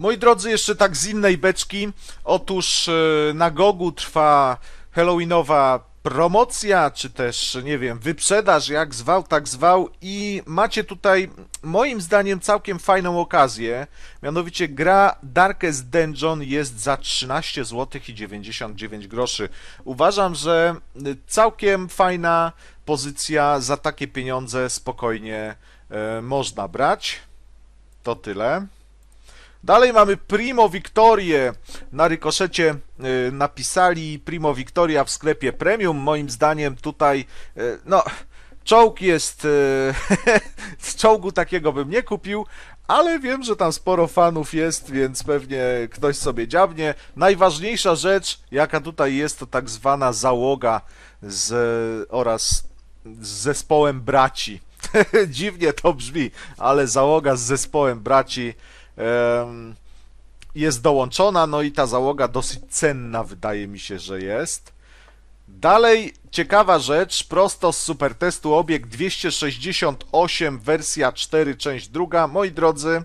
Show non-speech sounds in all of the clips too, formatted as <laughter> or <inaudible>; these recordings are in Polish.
Moi drodzy, jeszcze tak z innej beczki. Otóż e, na Gogu trwa Halloweenowa promocja, czy też, nie wiem, wyprzedaż, jak zwał, tak zwał i macie tutaj, moim zdaniem, całkiem fajną okazję, mianowicie gra Darkest Dungeon jest za 13 zł i 99 groszy. Uważam, że e, całkiem fajna pozycja, za takie pieniądze spokojnie e, można brać. To tyle. Dalej mamy Primo Victorie. Na rykoszecie y, napisali Primo Victoria w sklepie premium. Moim zdaniem tutaj, y, no, czołg jest. Y, <laughs> z czołgu takiego bym nie kupił, ale wiem, że tam sporo fanów jest, więc pewnie ktoś sobie dziabnie. Najważniejsza rzecz, jaka tutaj jest, to tak zwana załoga z, oraz z zespołem braci. <laughs> Dziwnie to brzmi, ale załoga z zespołem braci jest dołączona, no i ta załoga dosyć cenna wydaje mi się, że jest. Dalej ciekawa rzecz, prosto z supertestu obiekt 268 wersja 4 część druga, moi drodzy.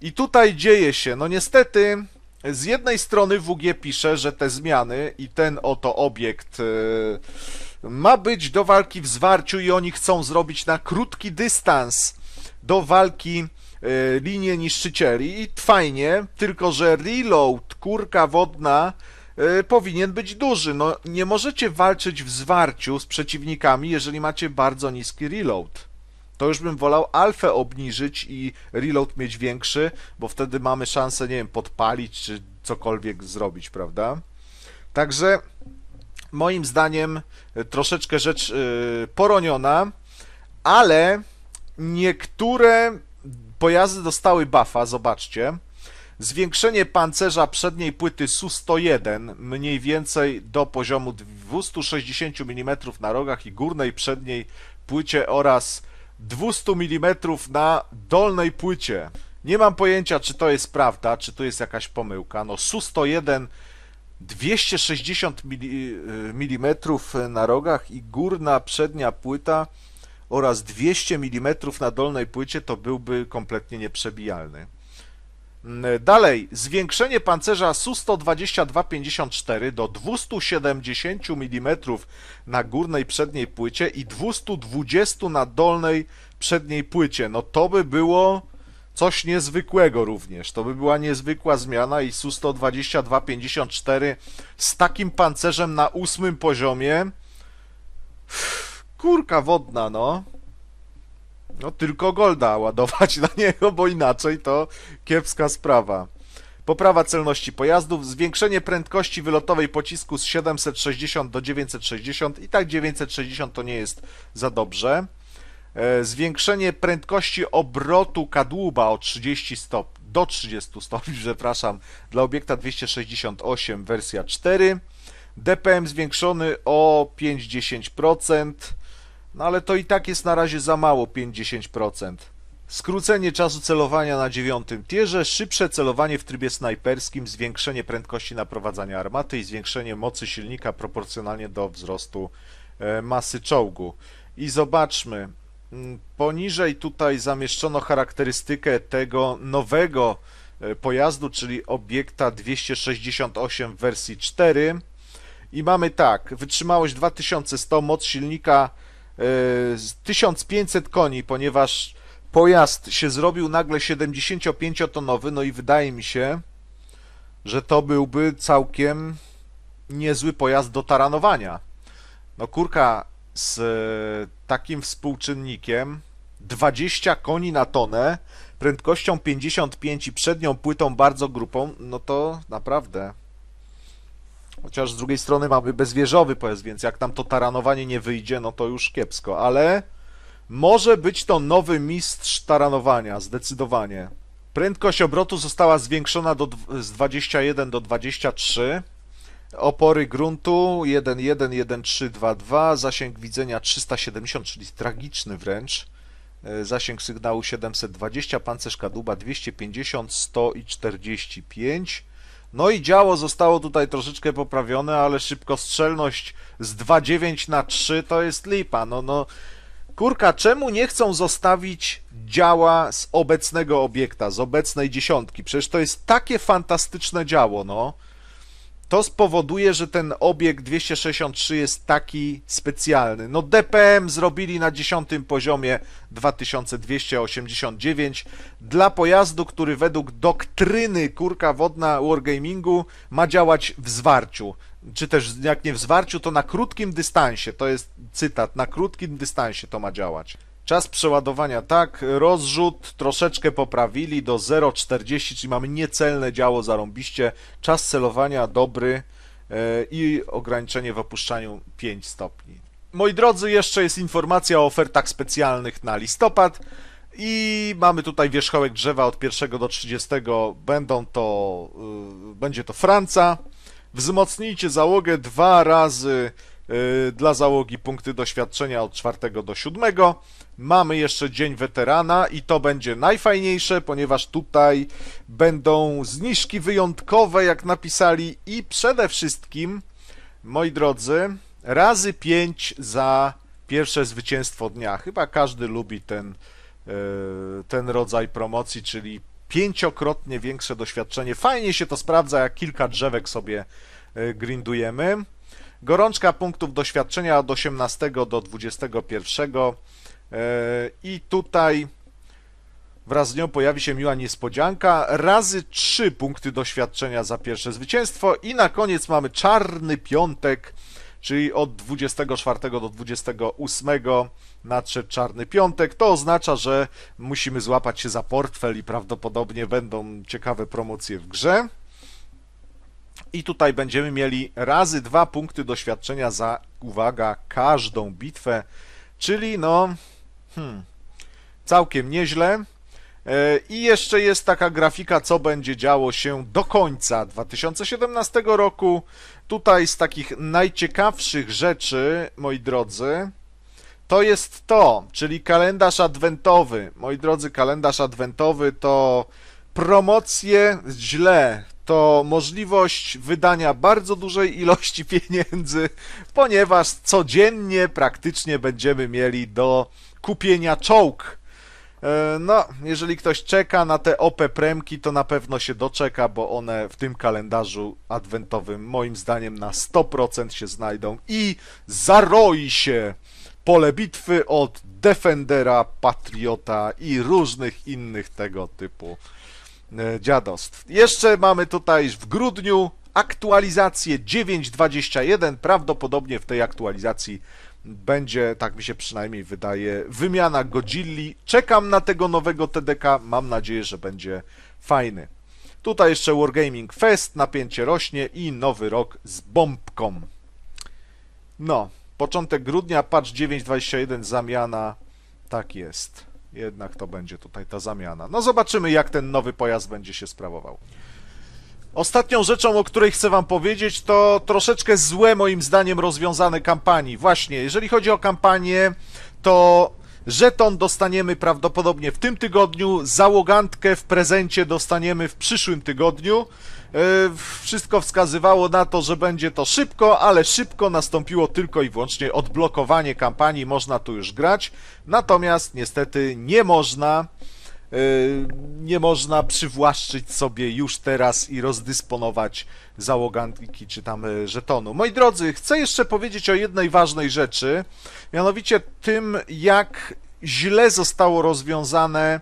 I tutaj dzieje się, no niestety z jednej strony WG pisze, że te zmiany i ten oto obiekt e, ma być do walki w zwarciu i oni chcą zrobić na krótki dystans do walki E, linie niszczycieli i fajnie, tylko że reload, kurka wodna e, powinien być duży. No, nie możecie walczyć w zwarciu z przeciwnikami, jeżeli macie bardzo niski reload. To już bym wolał alfę obniżyć i reload mieć większy, bo wtedy mamy szansę, nie wiem, podpalić czy cokolwiek zrobić, prawda? Także moim zdaniem e, troszeczkę rzecz poroniona, ale niektóre Pojazdy dostały buffa, zobaczcie. Zwiększenie pancerza przedniej płyty SU-101 mniej więcej do poziomu 260 mm na rogach i górnej przedniej płycie oraz 200 mm na dolnej płycie. Nie mam pojęcia, czy to jest prawda, czy tu jest jakaś pomyłka. No SU-101 260 mm na rogach i górna przednia płyta oraz 200 mm na dolnej płycie, to byłby kompletnie nieprzebijalny. Mm, dalej, zwiększenie pancerza Su-122-54 do 270 mm na górnej przedniej płycie i 220 na dolnej przedniej płycie. No to by było coś niezwykłego również. To by była niezwykła zmiana i Su-122-54 z takim pancerzem na ósmym poziomie. Uff kurka wodna, no. No tylko Golda ładować na niego, bo inaczej to kiepska sprawa. Poprawa celności pojazdów, zwiększenie prędkości wylotowej pocisku z 760 do 960 i tak 960 to nie jest za dobrze. E, zwiększenie prędkości obrotu kadłuba o 30 stopni do 30 stopni, przepraszam, dla obiekta 268 wersja 4. DPM zwiększony o 5-10%. No ale to i tak jest na razie za mało 5-10%. Skrócenie czasu celowania na dziewiątym tierze, szybsze celowanie w trybie snajperskim, zwiększenie prędkości naprowadzania armaty i zwiększenie mocy silnika proporcjonalnie do wzrostu e, masy czołgu. I zobaczmy, mm, poniżej tutaj zamieszczono charakterystykę tego nowego e, pojazdu, czyli obiekta 268 w wersji 4 i mamy tak, wytrzymałość 2100, moc silnika 1500 e, koni, ponieważ pojazd się zrobił nagle 75-tonowy, no i wydaje mi się, że to byłby całkiem niezły pojazd do taranowania. No kurka, z e, takim współczynnikiem 20 koni na tonę, prędkością 55 i przednią płytą bardzo grupą, no to naprawdę Chociaż z drugiej strony mamy bezwieżowy pojazd, więc jak tam to taranowanie nie wyjdzie, no to już kiepsko, ale może być to nowy mistrz taranowania, zdecydowanie. Prędkość obrotu została zwiększona do, z 21 do 23. Opory gruntu 1.1.1.3.2.2, zasięg widzenia 370, czyli tragiczny wręcz. E, zasięg sygnału 720, pancerz kadłuba 250, 100 i 45. No i działo zostało tutaj troszeczkę poprawione, ale szybkostrzelność z 2,9 na 3 to jest lipa. No, no, kurka, czemu nie chcą zostawić działa z obecnego obiekta, z obecnej dziesiątki? Przecież to jest takie fantastyczne działo, no to spowoduje, że ten obiekt 263 jest taki specjalny. No DPM zrobili na 10 poziomie 2289 dla pojazdu, który według doktryny kurka wodna Wargamingu ma działać w zwarciu. Czy też jak nie w zwarciu, to na krótkim dystansie. To jest cytat, na krótkim dystansie to ma działać. Czas przeładowania tak, rozrzut troszeczkę poprawili do 0,40, czyli mamy niecelne działo zarąbiście. Czas celowania dobry e, i ograniczenie w opuszczaniu 5 stopni. Moi drodzy, jeszcze jest informacja o ofertach specjalnych na listopad. I mamy tutaj wierzchołek drzewa od 1 do 30. Będą to, e, będzie to Franca. Wzmocnijcie załogę dwa razy Y, dla załogi punkty doświadczenia od czwartego do siódmego. Mamy jeszcze Dzień Weterana i to będzie najfajniejsze, ponieważ tutaj będą zniżki wyjątkowe, jak napisali, i przede wszystkim, moi drodzy, razy 5 za pierwsze zwycięstwo dnia. Chyba każdy lubi ten, y, ten rodzaj promocji, czyli pięciokrotnie większe doświadczenie. Fajnie się to sprawdza, jak kilka drzewek sobie y, grindujemy. Gorączka punktów doświadczenia od 18 do 21 e, i tutaj wraz z nią pojawi się miła niespodzianka, razy 3 punkty doświadczenia za pierwsze zwycięstwo i na koniec mamy czarny piątek, czyli od 24 do 28 nadszedł czarny piątek. To oznacza, że musimy złapać się za portfel i prawdopodobnie będą ciekawe promocje w grze. I tutaj będziemy mieli razy dwa punkty doświadczenia za, uwaga, każdą bitwę, czyli no, hmm, całkiem nieźle. E, I jeszcze jest taka grafika, co będzie działo się do końca 2017 roku. Tutaj z takich najciekawszych rzeczy, moi drodzy, to jest to, czyli kalendarz adwentowy. Moi drodzy, kalendarz adwentowy to promocje źle, to możliwość wydania bardzo dużej ilości pieniędzy, ponieważ codziennie praktycznie będziemy mieli do kupienia czołg. E, no, jeżeli ktoś czeka na te OP premki, to na pewno się doczeka, bo one w tym kalendarzu adwentowym moim zdaniem na 100% się znajdą i zaroi się pole bitwy od Defendera, Patriota i różnych innych tego typu E, dziadostw. Jeszcze mamy tutaj w grudniu aktualizację 9.21. Prawdopodobnie w tej aktualizacji będzie, tak mi się przynajmniej wydaje, wymiana Godzilli. Czekam na tego nowego TDK. Mam nadzieję, że będzie fajny. Tutaj jeszcze Wargaming Fest, napięcie rośnie i nowy rok z bombką. No, początek grudnia, patch 9.21, zamiana, tak jest. Jednak to będzie tutaj ta zamiana. No zobaczymy, jak ten nowy pojazd będzie się sprawował. Ostatnią rzeczą, o której chcę Wam powiedzieć, to troszeczkę złe moim zdaniem rozwiązane kampanii. Właśnie, jeżeli chodzi o kampanię, to Żeton dostaniemy prawdopodobnie w tym tygodniu, załogantkę w prezencie dostaniemy w przyszłym tygodniu. E, wszystko wskazywało na to, że będzie to szybko, ale szybko nastąpiło tylko i wyłącznie odblokowanie kampanii, można tu już grać. Natomiast niestety nie można Y, nie można przywłaszczyć sobie już teraz i rozdysponować załoganki czy tam y, żetonu. Moi drodzy, chcę jeszcze powiedzieć o jednej ważnej rzeczy, mianowicie tym, jak źle zostało rozwiązane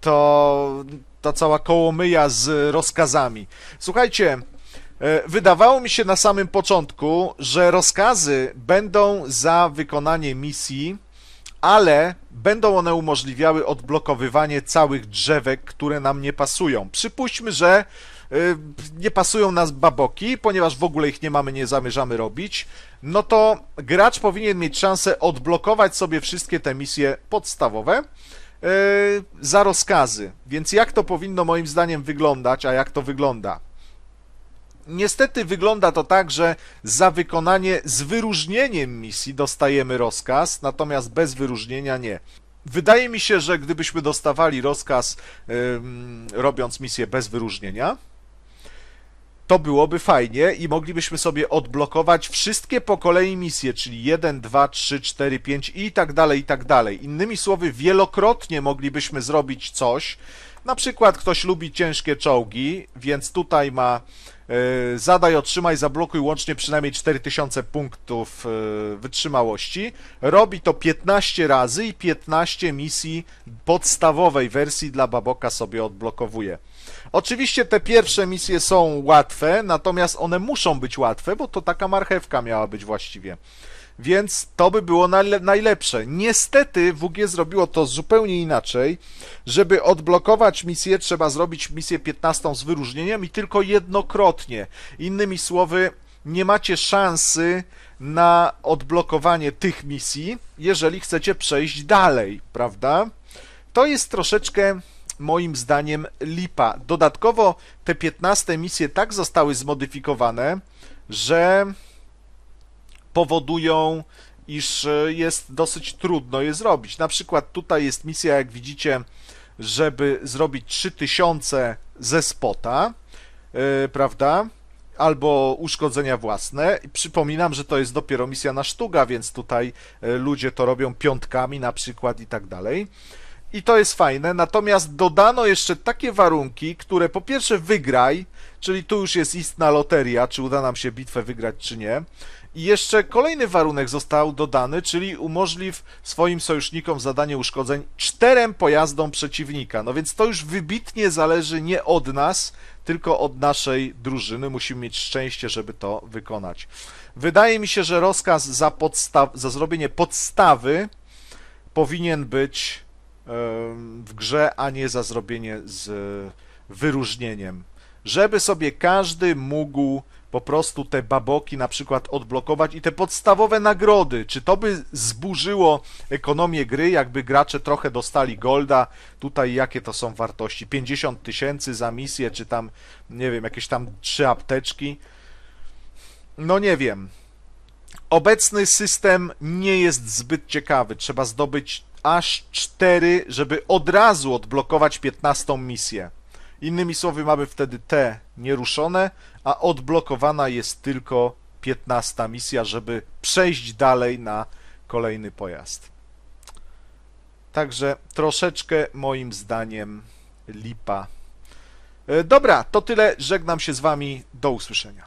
to ta cała kołomyja z rozkazami. Słuchajcie, y, Wydawało mi się na samym początku, że rozkazy będą za wykonanie misji ale będą one umożliwiały odblokowywanie całych drzewek, które nam nie pasują. Przypuśćmy, że y, nie pasują nas baboki, ponieważ w ogóle ich nie mamy, nie zamierzamy robić, no to gracz powinien mieć szansę odblokować sobie wszystkie te misje podstawowe y, za rozkazy. Więc jak to powinno moim zdaniem wyglądać, a jak to wygląda? Niestety wygląda to tak, że za wykonanie z wyróżnieniem misji dostajemy rozkaz, natomiast bez wyróżnienia nie. Wydaje mi się, że gdybyśmy dostawali rozkaz yy, robiąc misję bez wyróżnienia, to byłoby fajnie i moglibyśmy sobie odblokować wszystkie po kolei misje, czyli 1, 2, 3, 4, 5 i tak dalej, i tak dalej. Innymi słowy, wielokrotnie moglibyśmy zrobić coś. Na przykład ktoś lubi ciężkie czołgi, więc tutaj ma E, zadaj, otrzymaj, zablokuj łącznie przynajmniej 4000 punktów e, wytrzymałości. Robi to 15 razy i 15 misji podstawowej wersji dla Baboka sobie odblokowuje. Oczywiście te pierwsze misje są łatwe, natomiast one muszą być łatwe, bo to taka marchewka miała być właściwie. Więc to by było najlepsze. Niestety WG zrobiło to zupełnie inaczej. Żeby odblokować misję, trzeba zrobić misję 15 z wyróżnieniem i tylko jednokrotnie. Innymi słowy, nie macie szansy na odblokowanie tych misji, jeżeli chcecie przejść dalej, prawda? To jest troszeczkę moim zdaniem lipa. Dodatkowo te 15 misje tak zostały zmodyfikowane, że powodują, iż e, jest dosyć trudno je zrobić. Na przykład tutaj jest misja, jak widzicie, żeby zrobić 3000 ze spota, yy, prawda? Albo uszkodzenia własne. przypominam, że to jest dopiero misja na sztuga, więc tutaj e, ludzie to robią piątkami na przykład i tak dalej. I to jest fajne, natomiast dodano jeszcze takie warunki, które po pierwsze wygraj, czyli tu już jest istna loteria, czy uda nam się bitwę wygrać, czy nie. I jeszcze kolejny warunek został dodany, czyli umożliw swoim sojusznikom zadanie uszkodzeń czterem pojazdom przeciwnika. No więc to już wybitnie zależy nie od nas, tylko od naszej drużyny. Musimy mieć szczęście, żeby to wykonać. Wydaje mi się, że rozkaz za, podsta- za zrobienie podstawy powinien być w grze, a nie za zrobienie z wyróżnieniem żeby sobie każdy mógł po prostu te baboki na przykład odblokować i te podstawowe nagrody. Czy to by zburzyło ekonomię gry, jakby gracze trochę dostali golda? Tutaj jakie to są wartości? 50 tysięcy za misję, czy tam, nie wiem, jakieś tam trzy apteczki? No nie wiem. Obecny system nie jest zbyt ciekawy. Trzeba zdobyć aż 4, żeby od razu odblokować 15 misję. Innymi słowy, mamy wtedy te nieruszone, a odblokowana jest tylko 15 misja, żeby przejść dalej na kolejny pojazd. Także troszeczkę moim zdaniem lipa. E, dobra, to tyle. Żegnam się z Wami. Do usłyszenia.